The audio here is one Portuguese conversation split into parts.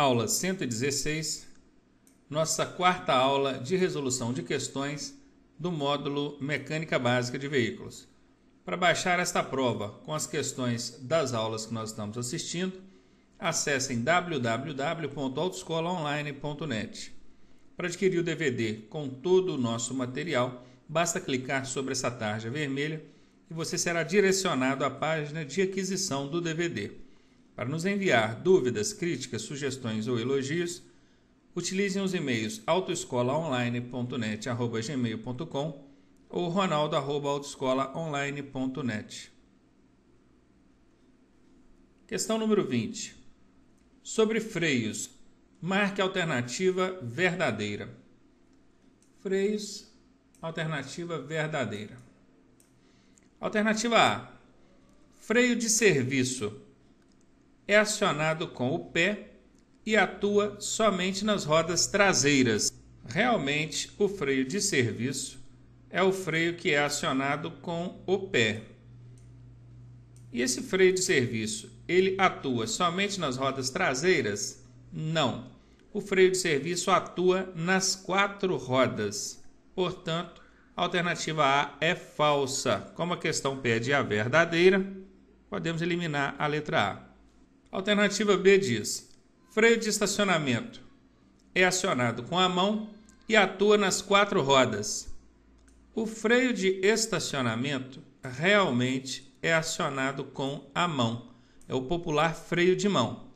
Aula 116, nossa quarta aula de resolução de questões do módulo Mecânica Básica de Veículos. Para baixar esta prova com as questões das aulas que nós estamos assistindo, acessem www.autoscolaonline.net. Para adquirir o DVD com todo o nosso material, basta clicar sobre essa tarja vermelha e você será direcionado à página de aquisição do DVD. Para nos enviar dúvidas, críticas, sugestões ou elogios, utilizem os e-mails autoescolaonline.net@gmail.com ou ronaldo@autoescolaonline.net. Questão número 20. Sobre freios, marque alternativa verdadeira. Freios, alternativa verdadeira. Alternativa A. Freio de serviço é acionado com o pé e atua somente nas rodas traseiras. Realmente, o freio de serviço é o freio que é acionado com o pé. E esse freio de serviço, ele atua somente nas rodas traseiras? Não. O freio de serviço atua nas quatro rodas. Portanto, a alternativa A é falsa. Como a questão pede a verdadeira, podemos eliminar a letra A. Alternativa B diz: freio de estacionamento é acionado com a mão e atua nas quatro rodas. O freio de estacionamento realmente é acionado com a mão. É o popular freio de mão.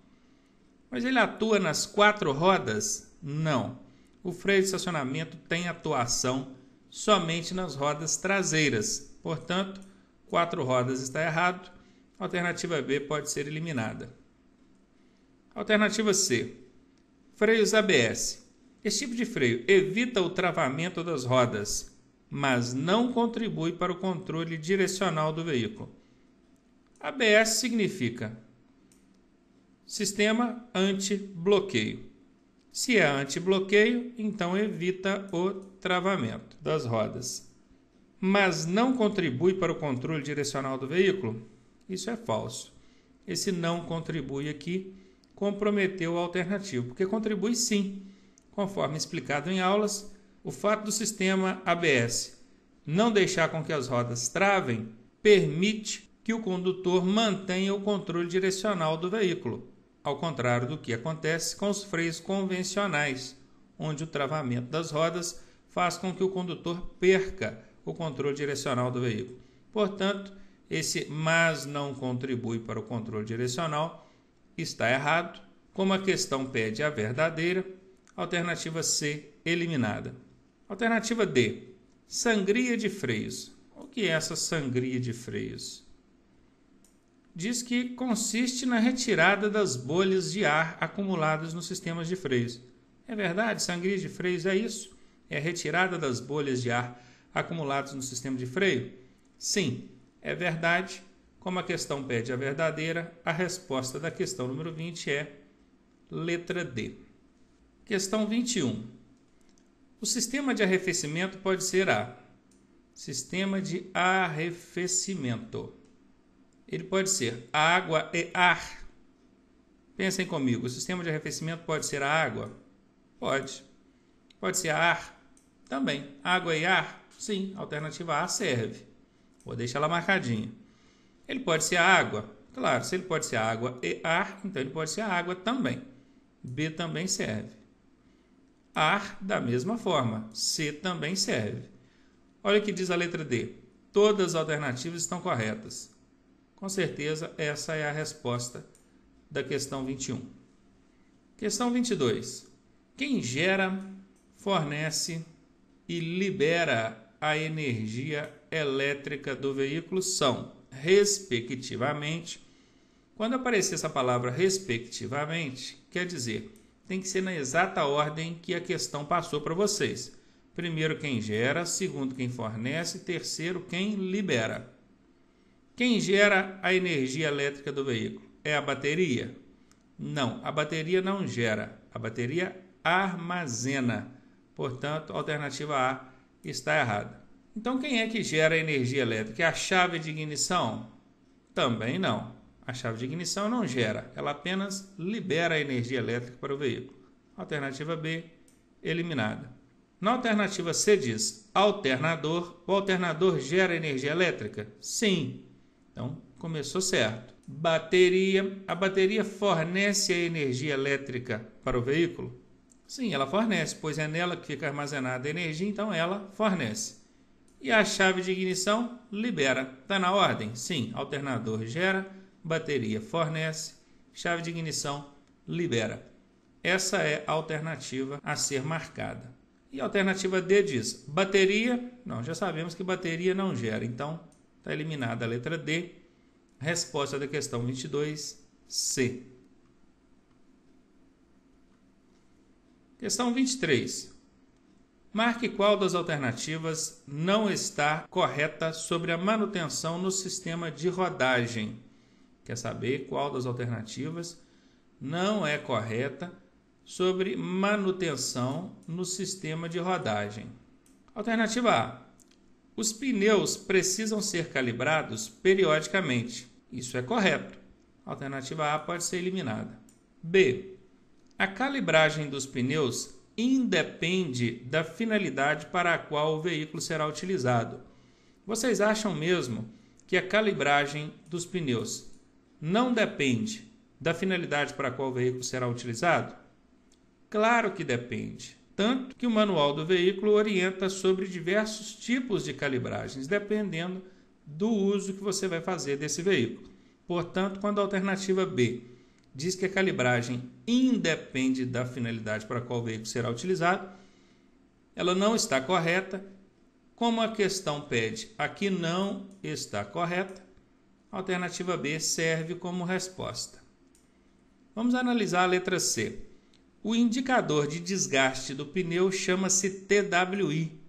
Mas ele atua nas quatro rodas? Não. O freio de estacionamento tem atuação somente nas rodas traseiras. Portanto, quatro rodas está errado. alternativa B pode ser eliminada. Alternativa C: freios ABS. Esse tipo de freio evita o travamento das rodas, mas não contribui para o controle direcional do veículo. ABS significa Sistema anti-bloqueio. Se é anti-bloqueio, então evita o travamento das rodas. Mas não contribui para o controle direcional do veículo? Isso é falso. Esse não contribui aqui comprometeu o alternativo, porque contribui sim, conforme explicado em aulas, o fato do sistema ABS não deixar com que as rodas travem permite que o condutor mantenha o controle direcional do veículo, ao contrário do que acontece com os freios convencionais, onde o travamento das rodas faz com que o condutor perca o controle direcional do veículo. Portanto, esse mas não contribui para o controle direcional está errado. Como a questão pede a verdadeira, alternativa C, eliminada. Alternativa D, sangria de freios. O que é essa sangria de freios? Diz que consiste na retirada das bolhas de ar acumuladas nos sistemas de freios. É verdade, sangria de freios é isso? É a retirada das bolhas de ar acumuladas no sistema de freio? Sim, é verdade. Como a questão pede a verdadeira, a resposta da questão número 20 é letra D. Questão 21. O sistema de arrefecimento pode ser A. Sistema de arrefecimento. Ele pode ser água e ar. Pensem comigo, o sistema de arrefecimento pode ser a água? Pode. Pode ser ar? Também. Água e ar? Sim, alternativa A serve. Vou deixar ela marcadinha. Ele pode ser a água. Claro, se ele pode ser água e ar, então ele pode ser a água também. B também serve. Ar, da mesma forma. C também serve. Olha o que diz a letra D. Todas as alternativas estão corretas. Com certeza, essa é a resposta da questão 21. Questão 22. Quem gera, fornece e libera a energia elétrica do veículo são respectivamente. Quando aparecer essa palavra respectivamente, quer dizer, tem que ser na exata ordem que a questão passou para vocês. Primeiro quem gera, segundo quem fornece, terceiro quem libera. Quem gera a energia elétrica do veículo? É a bateria? Não, a bateria não gera, a bateria armazena. Portanto, alternativa A está errada. Então quem é que gera a energia elétrica? É a chave de ignição? Também não. A chave de ignição não gera, ela apenas libera a energia elétrica para o veículo. Alternativa B, eliminada. Na alternativa C diz alternador. O alternador gera energia elétrica? Sim. Então começou certo. Bateria. A bateria fornece a energia elétrica para o veículo? Sim, ela fornece, pois é nela que fica armazenada a energia, então ela fornece e a chave de ignição libera. Está na ordem? Sim. Alternador gera, bateria fornece, chave de ignição libera. Essa é a alternativa a ser marcada. E a alternativa D diz: bateria. Não, já sabemos que bateria não gera, então está eliminada a letra D. Resposta da questão 22, C. Questão 23. Marque qual das alternativas não está correta sobre a manutenção no sistema de rodagem. Quer saber qual das alternativas não é correta sobre manutenção no sistema de rodagem? Alternativa A: os pneus precisam ser calibrados periodicamente. Isso é correto. Alternativa A pode ser eliminada. B. A calibragem dos pneus independe da finalidade para a qual o veículo será utilizado. Vocês acham mesmo que a calibragem dos pneus não depende da finalidade para a qual o veículo será utilizado? Claro que depende. Tanto que o manual do veículo orienta sobre diversos tipos de calibragens, dependendo do uso que você vai fazer desse veículo. Portanto, quando a alternativa B diz que a calibragem independe da finalidade para qual o veículo será utilizado. Ela não está correta. Como a questão pede, aqui não está correta. A alternativa B serve como resposta. Vamos analisar a letra C. O indicador de desgaste do pneu chama-se TWI.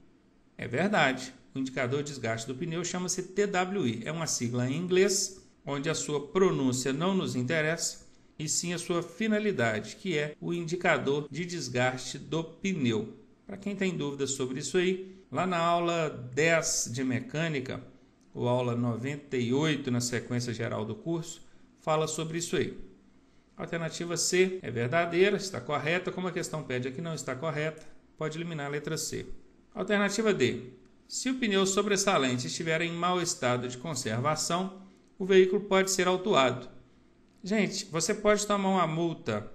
É verdade. O indicador de desgaste do pneu chama-se TWI. É uma sigla em inglês, onde a sua pronúncia não nos interessa e sim a sua finalidade, que é o indicador de desgaste do pneu. Para quem tem dúvidas sobre isso aí, lá na aula 10 de mecânica, ou aula 98 na sequência geral do curso, fala sobre isso aí. A alternativa C é verdadeira, está correta, como a questão pede aqui não está correta, pode eliminar a letra C. Alternativa D. Se o pneu sobressalente estiver em mau estado de conservação, o veículo pode ser autuado Gente, você pode tomar uma multa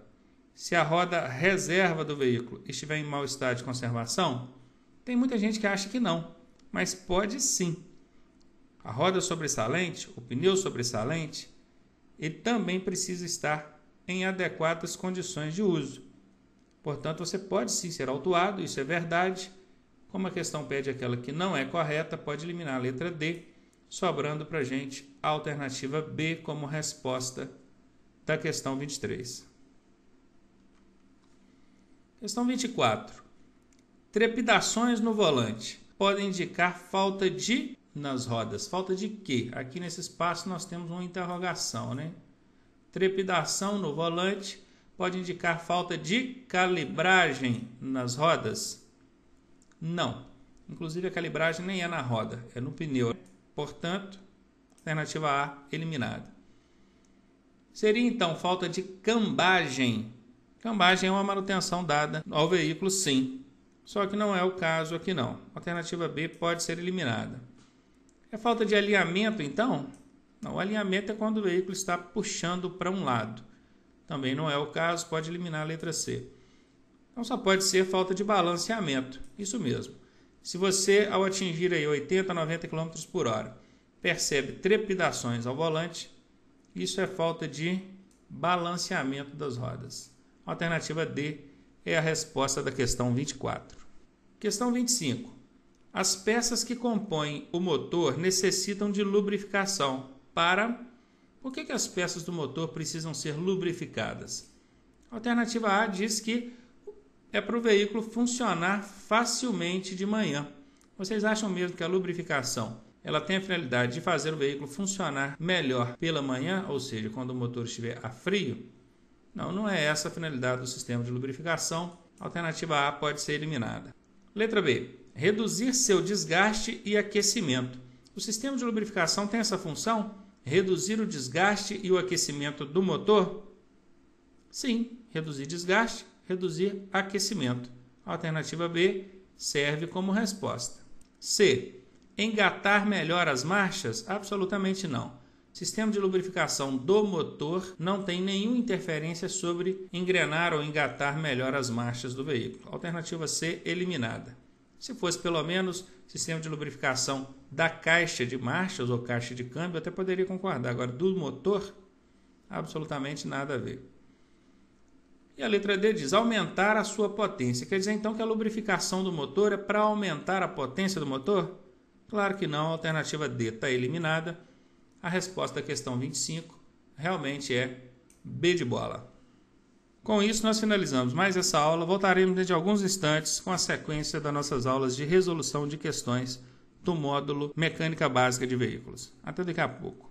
se a roda reserva do veículo estiver em mau estado de conservação? Tem muita gente que acha que não, mas pode sim. A roda sobressalente, o pneu sobressalente, ele também precisa estar em adequadas condições de uso. Portanto, você pode sim ser autuado, isso é verdade. Como a questão pede aquela que não é correta, pode eliminar a letra D, sobrando para a gente a alternativa B como resposta da questão 23. Questão 24. Trepidações no volante podem indicar falta de nas rodas. Falta de quê? Aqui nesse espaço nós temos uma interrogação, né? Trepidação no volante pode indicar falta de calibragem nas rodas? Não. Inclusive a calibragem nem é na roda, é no pneu. Portanto, alternativa A eliminada. Seria então falta de cambagem. Cambagem é uma manutenção dada ao veículo, sim. Só que não é o caso aqui não. Alternativa B pode ser eliminada. É falta de alinhamento então? Não, o alinhamento é quando o veículo está puxando para um lado. Também não é o caso, pode eliminar a letra C. Então só pode ser falta de balanceamento. Isso mesmo. Se você, ao atingir aí 80, 90 km por hora, percebe trepidações ao volante, isso é falta de balanceamento das rodas. Alternativa D é a resposta da questão 24. Questão 25. As peças que compõem o motor necessitam de lubrificação para. Por que, que as peças do motor precisam ser lubrificadas? Alternativa A diz que é para o veículo funcionar facilmente de manhã. Vocês acham mesmo que a lubrificação ela tem a finalidade de fazer o veículo funcionar melhor pela manhã, ou seja, quando o motor estiver a frio. Não, não é essa a finalidade do sistema de lubrificação. A alternativa A pode ser eliminada. Letra B. Reduzir seu desgaste e aquecimento. O sistema de lubrificação tem essa função? Reduzir o desgaste e o aquecimento do motor? Sim, reduzir desgaste, reduzir aquecimento. A alternativa B serve como resposta. C Engatar melhor as marchas? Absolutamente não. Sistema de lubrificação do motor não tem nenhuma interferência sobre engrenar ou engatar melhor as marchas do veículo. Alternativa C, eliminada. Se fosse pelo menos sistema de lubrificação da caixa de marchas ou caixa de câmbio, até poderia concordar. Agora, do motor, absolutamente nada a ver. E a letra D diz aumentar a sua potência. Quer dizer então que a lubrificação do motor é para aumentar a potência do motor? Claro que não, a alternativa D está eliminada. A resposta da questão 25 realmente é B de bola. Com isso, nós finalizamos mais essa aula. Voltaremos dentro de alguns instantes com a sequência das nossas aulas de resolução de questões do módulo Mecânica Básica de Veículos. Até daqui a pouco.